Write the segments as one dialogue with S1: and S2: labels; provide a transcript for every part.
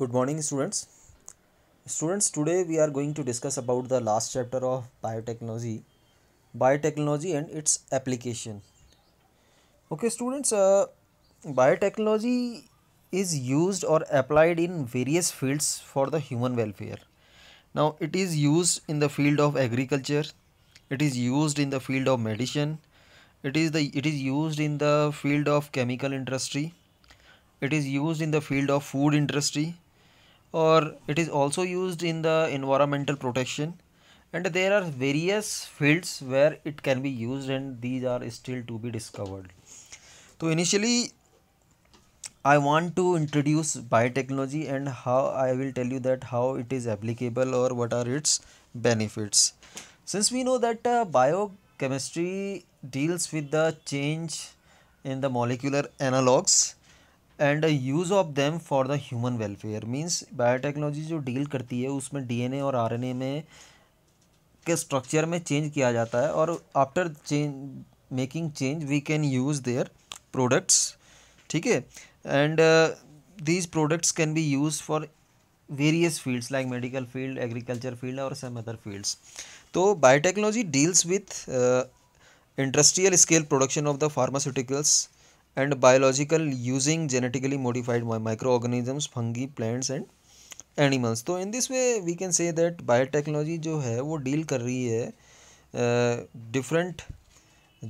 S1: good morning students students today we are going to discuss about the last chapter of biotechnology biotechnology and its application okay students uh, biotechnology is used or applied in various fields for the human welfare now it is used in the field of agriculture it is used in the field of medicine it is the it is used in the field of chemical industry it is used in the field of food industry or it is also used in the environmental protection and there are various fields where it can be used and these are still to be discovered so initially I want to introduce biotechnology and how I will tell you that how it is applicable or what are its benefits. Since we know that uh, biochemistry deals with the change in the molecular analogs and use of them for the human welfare means biotechnology जो deal करती है उसमें DNA और RNA में के structure में change किया जाता है और after change making change we can use their products ठीक है and these products can be use for various fields like medical field agriculture field और सम अदर फील्ड्स तो biotechnology deals with industrial scale production of the pharmaceuticals and biological using genetically modified microorganisms fungi plants and animals so in this way we can say that biotechnology jo hai wo deal different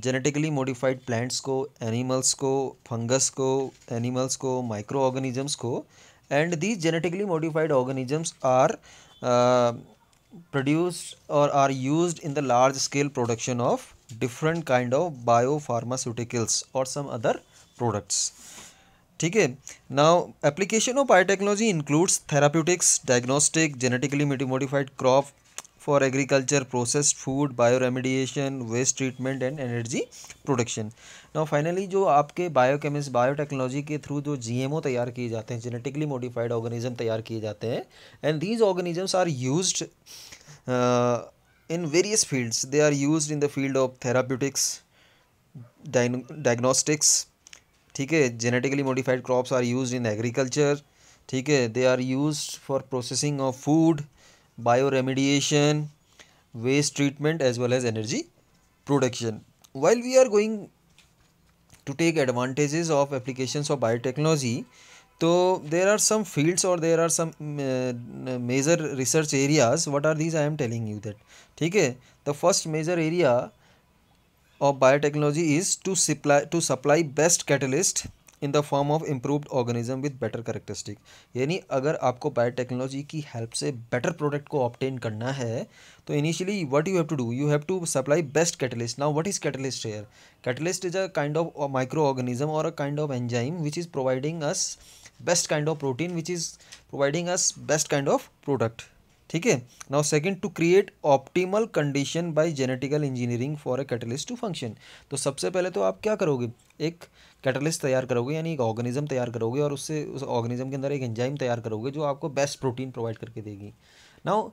S1: genetically modified plants ko animals ko fungus ko animals ko microorganisms and these genetically modified organisms are produced or are used in the large scale production of different kind of biopharmaceuticals or some other products ठीक है now application of biotechnology includes therapeutics diagnostic genetically modified crop for agriculture processed food bio remediation waste treatment and energy production now finally जो आपके biochemist biotechnology के through जो ओ तैयार किए जाते हैं जेनेटिकली मोडिफाइड ऑर्गेनिज्म तैयार किए जाते हैं and these organisms are use in various fields they are use in the field of therapeutics diagnostics ठीक है genetically modified crops are use in agriculture ठीक है they are use for processing of food bio remediation waste treatment as well as energy production while we are going to take advantages of application of biotechnology तो there are some fields और there are some major research areas what are these I am telling you that ठीक है the first major area of biotechnology is to supply to supply best catalyst in the form of improved organism with better characteristic यानी अगर आपको biotechnology की help से better product को obtain करना है तो initially what you have to do you have to supply best catalyst now what is catalyst here catalyst is a kind of micro organism और a kind of enzyme which is providing us best kind of protein which is providing us best kind of product ठीक है now second to create optimal condition by genetical engineering for a catalyst to function तो सबसे पहले तो आप क्या करोगे एक कैटलिस्ट तैयार करोगे यानी एक ऑर्गेनिज्म तैयार करोगे और उससे उस ऑर्गेनिज्म के अंदर एक एंजाइम तैयार करोगे जो आपको बेस्ट प्रोटीन प्रोवाइड करके देगी नाउ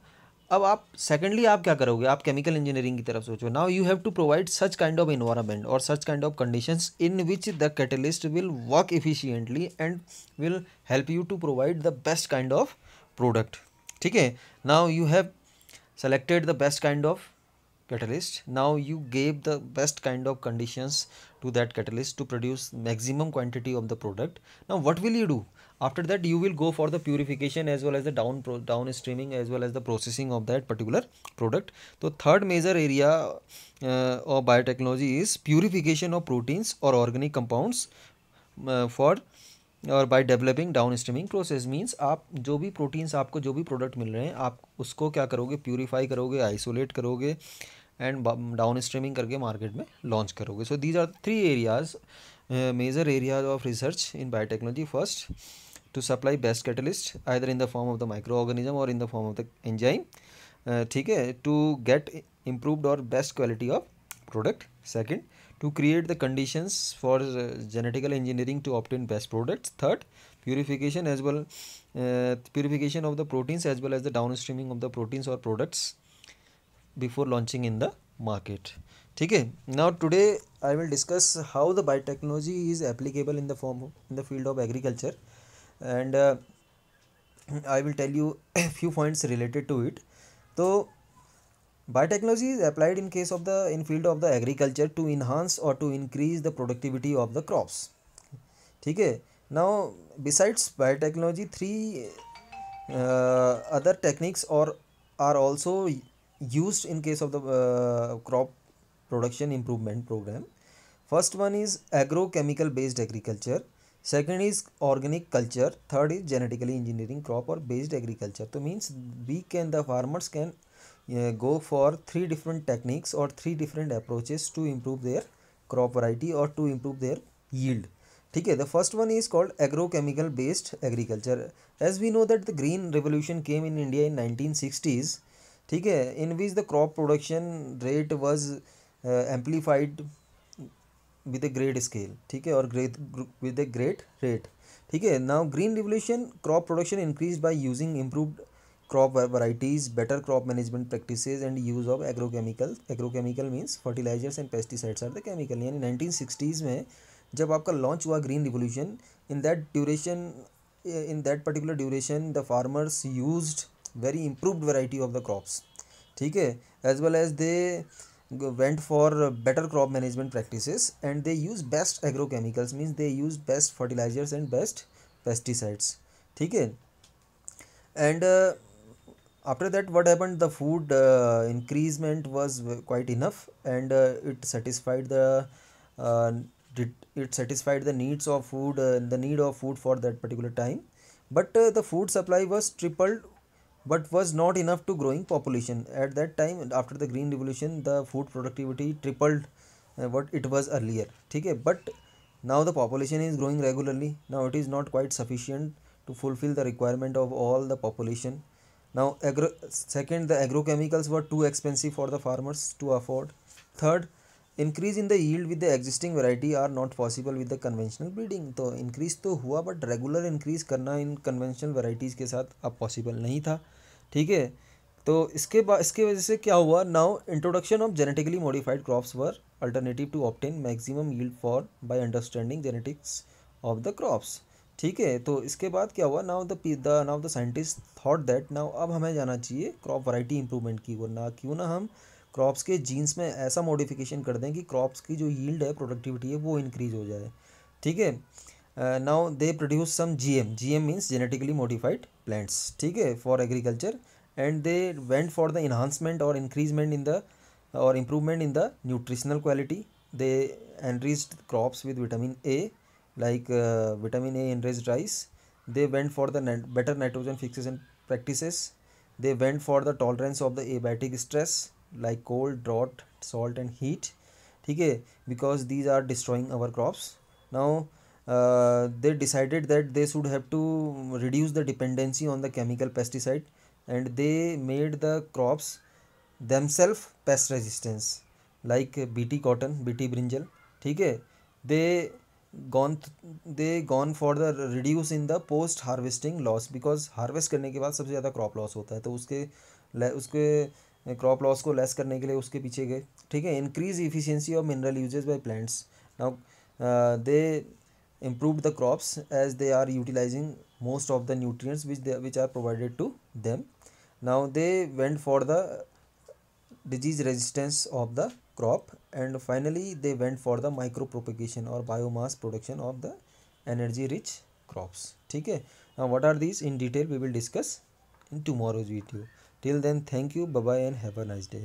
S1: अब आप सेकेंडली आप क्या करोगे आप केमिकल इंजीनियरिंग की तरफ सोचो now you have to provide such kind of environment और such kind of conditions in which the catalyst will work efficiently and will help you to provide the best kind of product ठीक है now you selected the best kind of catalyst now you gave the best kind of conditions to that catalyst to produce maximum quantity of the product now what will you do after that you will go for the purification as well as the down pro, as well as the processing of that particular product so third major area uh, of biotechnology is purification of proteins or organic compounds uh, for और by developing down streaming process means आप जो भी proteins आपको जो भी product मिल रहे हैं आप उसको क्या करोगे प्यूरीफाई करोगे आइसोलेट करोगे एंड डाउन स्ट्रीमिंग करके मार्केट में लॉन्च करोगे so these are three areas major areas of research in biotechnology first to supply best catalyst either in the form of the micro organism और in the form of the enzyme ठीक है to get improved और best quality of product second to create the conditions for uh, genetical engineering to obtain best products third purification as well uh, purification of the proteins as well as the downstreaming of the proteins or products before launching in the market okay now today i will discuss how the biotechnology is applicable in the form of, in the field of agriculture and uh, i will tell you a few points related to it so Biotechnology is applied in case of the in field of the agriculture to enhance or to increase the productivity of the crops. ठीक है now besides biotechnology three uh, other techniques or are also used in case of the uh, crop production improvement program first one is agrochemical based agriculture second is organic culture third is genetically engineering crop or based agriculture so means we can the farmers can go for three different techniques or three different approaches to improve their crop variety or to improve their yield okay the first one is called agrochemical based agriculture as we know that the green revolution came in india in 1960s okay in which the crop production rate was uh, amplified with a great scale okay or great with a great rate okay now green revolution crop production increased by using improved crop varieties better crop management practice and use of agrochemical agrochemical means fertilizers and pesticides are the chemical यानी nineteen sixties में जब आपका launch हुआ green revolution in that duration in that particular duration the farmers use very improved variety of the crops ठीक है as well as they went for better crop management practice and they use best agrochemicals means they use best fertilisers and best pesticides ठीक है and after that what happened the food uh, increasement was quite enough and uh, it satisfied the uh, it satisfied the needs of food uh, the need of food for that particular time but uh, the food supply was tripled but was not enough to growing population at that time after the green revolution the food productivity tripled uh, what it was earlier okay but now the population is growing regularly now it is not quite sufficient to fulfill the requirement of all the population now agro second the agrochemicals were too expensive for the farmers to afford third increase in the yield with the existing variety are not possible with the conventional breeding तो increase तो हुआ but regular increase करना इन conventional varieties के साथ अब possible नहीं था ठीक है तो इसके बाद इसके वजह से क्या हुआ now introduction of genetically modified crops were alternative to obtain maximum yield for by understanding genetics of the crops ठीक है तो इसके बाद क्या हुआ now the the now the scientist thought that now अब हमें जाना चाहिए क्रॉप वैरायटी इंप्रूवमेंट की ओर ना क्यों ना हम क्रॉप्स के जीन्स में ऐसा मॉडिफिकेशन कर दें कि क्रॉप्स की जो यील्ड है प्रोडक्टिविटी है वो इंक्रीज हो जाए ठीक है now they produce some G M G M means genetically modified plants ठीक है for agriculture and they went for the enhancement और इंक्रीजमेंट इन द और improvement in the nutritional quality they enrich crops with vitamin A like uh, vitamin A enriched rice. They went for the net better nitrogen fixation practices. They went for the tolerance of the abiotic stress like cold, drought, salt and heat. Okay, because these are destroying our crops. Now uh, they decided that they should have to reduce the dependency on the chemical pesticide and they made the crops themselves pest resistance like bt cotton bt brinjal Okay, they gone they gone for the reduce in the post harvesting loss because harvest करने के बाद सबसे ज़्यादा crop loss होता है तो उसके उसके क्रॉप eh, लॉस को लेस करने के लिए उसके पीछे गए ठीक है increase efficiency of mineral usages by plants now they improve the crops as they are utilizing most of the nutrients which which are provided to them now they went for the disease resistance of the crop and finally they went for the micro propagation or biomass production of the energy rich crops ठीक है now what are these in detail we will discuss in tomorrow's video till then thank you bye bye and have a nice day